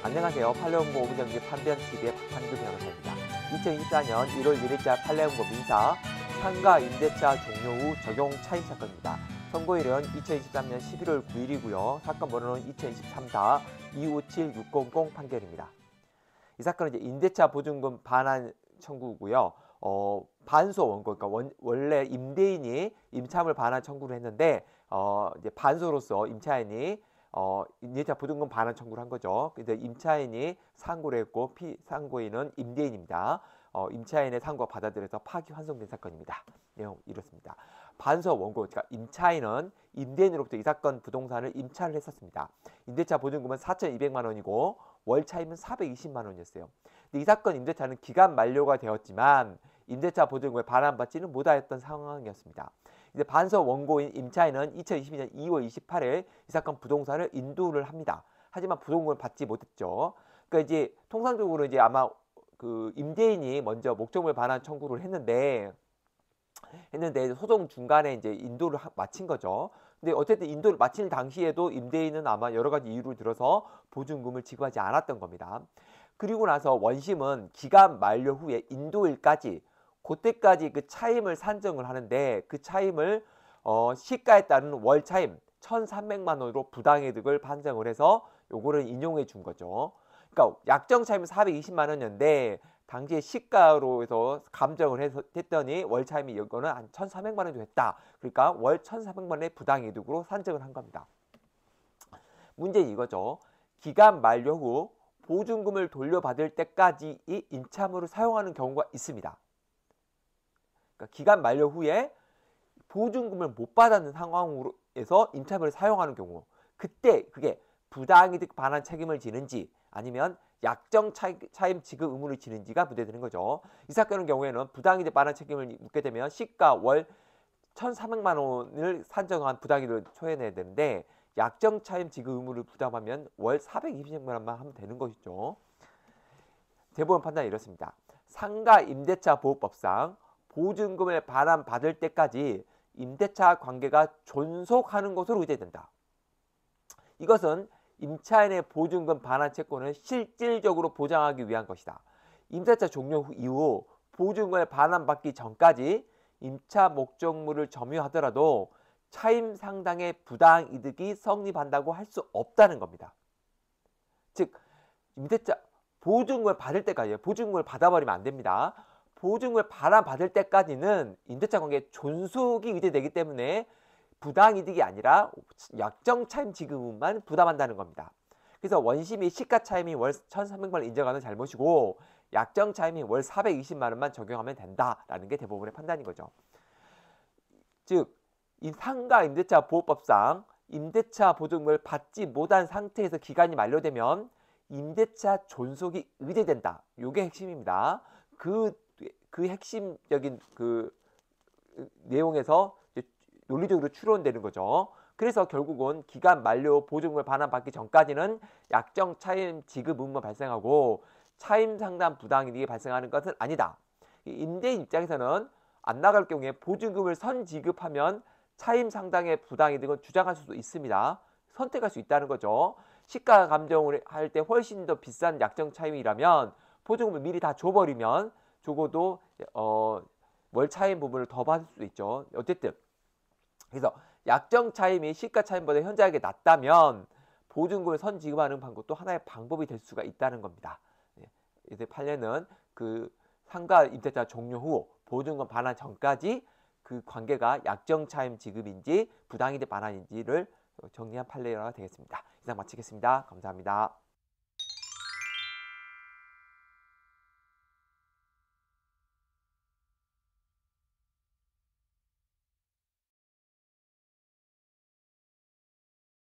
안녕하세요. 팔레옹고 오분경기 판변TV의 박한규 변호사입니다. 2024년 1월 1일자 팔레옹고 민사 상가 임대차 종료 후 적용 차임 사건입니다. 선고일은 2023년 11월 9일이고요. 사건 번호는 2023사 257600 판결입니다. 이 사건은 이제 임대차 보증금 반환 청구고요. 어, 반소 원고, 그러니까 원, 원래 임대인이 임차물 반환 청구를 했는데 어, 이제 반소로서 임차인이 어, 임대차 보증금 반환 청구를 한 거죠. 근데 임차인이 상고를 했고 피 상고인은 임대인입니다. 어, 임차인의 상고 받아들여서 파기 환송된 사건입니다. 내용 이렇습니다. 반서 원고 그러니까 임차인은 임대인으로부터 이 사건 부동산을 임차를 했었습니다. 임대차 보증금은 사천이백만 원이고 월 차임은 사백이십만 원이었어요. 근데 이 사건 임대차는 기간 만료가 되었지만 임대차 보증금을 반환받지는 못하였던 상황이었습니다. 이제 반서 원고인 임차인은 2022년 2월 28일 이 사건 부동산을 인도를 합니다. 하지만 부동금을 받지 못했죠. 그러니까 이제 통상적으로 이제 아마 그 임대인이 먼저 목적물 반환 청구를 했는데 했는데 소송 중간에 이제 인도를 하, 마친 거죠. 근데 어쨌든 인도를 마친 당시에도 임대인은 아마 여러 가지 이유를 들어서 보증금을 지급하지 않았던 겁니다. 그리고 나서 원심은 기간 만료 후에 인도일까지 그때까지 그 차임을 산정을 하는데 그 차임을 어, 시가에 따른 월 차임 1,300만 원으로 부당이득을 판정을 해서 요거를 인용해 준 거죠. 그러니까 약정 차임은 420만 원이었는데 당시에 시가로 해서 감정을 해서 했더니 월 차임이 이거는 한1 3 0 0만원 됐다. 그러니까 월1 3 0 0만 원의 부당이득으로 산정을 한 겁니다. 문제는 이거죠. 기간 만료 후 보증금을 돌려받을 때까지 이 인참으로 사용하는 경우가 있습니다. 그러니까 기간 만료 후에 보증금을 못 받았는 상황에서 임차비를 사용하는 경우 그때 그게 부당이득 반환 책임을 지는지 아니면 약정 차임 지급 의무를 지는지가 부대되는 거죠. 이 사건의 경우에는 부당이득 반환 책임을 묻게 되면 시가 월 1,300만 원을 산정한 부당이득을 초해내야 되는데 약정 차임 지급 의무를 부담하면 월 420만 원만 하면 되는 것이죠. 대법원 판단이 이렇습니다. 상가 임대차 보호법상 보증금을 반환받을 때까지 임대차 관계가 존속하는 것으로 의제된다. 이것은 임차인의 보증금 반환 채권을 실질적으로 보장하기 위한 것이다. 임대차 종료 이후 보증금을 반환받기 전까지 임차 목적물을 점유하더라도 차임 상당의 부당 이득이 성립한다고 할 수 없다는 겁니다. 즉 임대차 보증금을 받을 때까지 보증금을 받아버리면 안 됩니다. 보증금을 반환받을 때까지는 임대차 관계 존속이 의제되기 때문에 부당이득이 아니라 약정차임 지급만 부담한다는 겁니다. 그래서 원심이 시가차임이 월 1,300만원 인정하는 잘못이고 약정차임이 월 420만원만 적용하면 된다라는 게 대법원의 판단인 거죠. 즉, 이 상가 임대차 보호법상 임대차 보증금을 받지 못한 상태에서 기간이 만료되면 임대차 존속이 의제된다 이게 핵심입니다. 그그 핵심적인 그 내용에서 논리적으로 추론되는 거죠. 그래서 결국은 기간 만료 보증금을 반환받기 전까지는 약정 차임 지급 의무만 발생하고 차임 상담 부당이익이 발생하는 것은 아니다. 임대인 입장에서는 안 나갈 경우에 보증금을 선 지급하면 차임 상당의 부당이득은 주장할 수도 있습니다. 선택할 수 있다는 거죠. 시가 감정을 할 때 훨씬 더 비싼 약정 차임이라면 보증금을 미리 다 줘버리면 적어도 어, 월 차임 부분을 더 받을 수도 있죠. 어쨌든 그래서 약정 차임이 시가 차임보다 현저하게 낮다면 보증금을 선 지급하는 방법도 하나의 방법이 될 수가 있다는 겁니다. 예. 이제 판례는 그 상가 임대차 종료 후 보증금 반환 전까지 그 관계가 약정 차임 지급인지 부당이득 반환인지를 정리한 판례가 되겠습니다. 이상 마치겠습니다. 감사합니다.